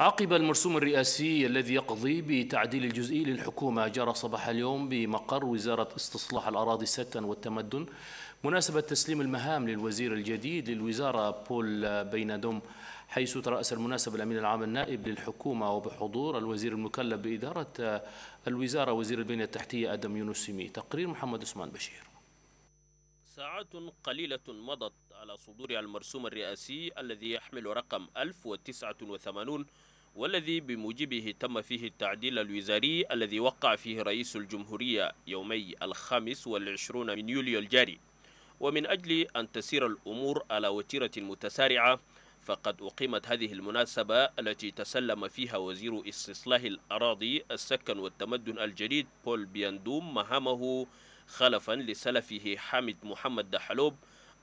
عقب المرسوم الرئاسي الذي يقضي بتعديل الجزئي للحكومة جرى صباح اليوم بمقر وزارة استصلاح الأراضي السكن والتمدن مناسبة تسليم المهام للوزير الجديد للوزارة بول بينادوم حيث ترأس المناسبة الأمين العام النائب للحكومة وبحضور الوزير المكلف بإدارة الوزارة وزير البنية التحتية أدم يونس سيمي تقرير محمد عثمان بشير ساعات قليلة مضت على صدور المرسوم الرئاسي الذي يحمل رقم 1089 والذي بموجبه تم فيه التعديل الوزاري الذي وقع فيه رئيس الجمهورية يومي الخامس والعشرون من يوليو الجاري ومن أجل أن تسير الأمور على وتيرة متسارعة فقد أقيمت هذه المناسبة التي تسلم فيها وزير استصلاح الأراضي السكن والتمدن الجديد بول بياندوم مهامه خلفا لسلفه حامد محمد دحلوب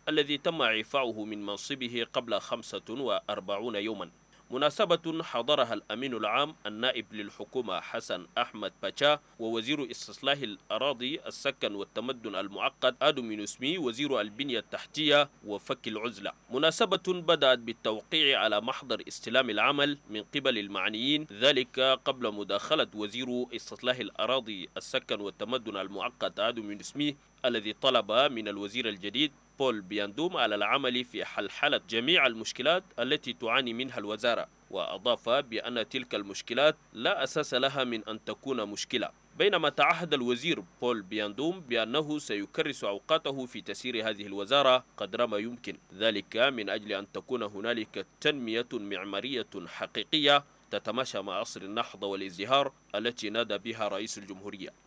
الذي تم إعفاؤه من منصبه قبل 45 يوما مناسبة حضرها الأمين العام النائب للحكومة حسن أحمد باتشا ووزير استصلاح الأراضي السكن والتمدن المعقد آدو مينوسمي وزير البنية التحتية وفك العزلة مناسبة بدأت بالتوقيع على محضر استلام العمل من قبل المعنيين ذلك قبل مداخلة وزير استصلاح الأراضي السكن والتمدن المعقد آدو مينوسمي الذي طلب من الوزير الجديد بول بياندوم على العمل في حلحلة جميع المشكلات التي تعاني منها الوزارة وأضاف بأن تلك المشكلات لا أساس لها من أن تكون مشكلة بينما تعهد الوزير بول بياندوم بأنه سيكرس أوقاته في تسيير هذه الوزارة قدر ما يمكن ذلك من أجل أن تكون هنالك تنمية معمارية حقيقية تتماشى مع عصر النهضة والازدهار التي نادى بها رئيس الجمهورية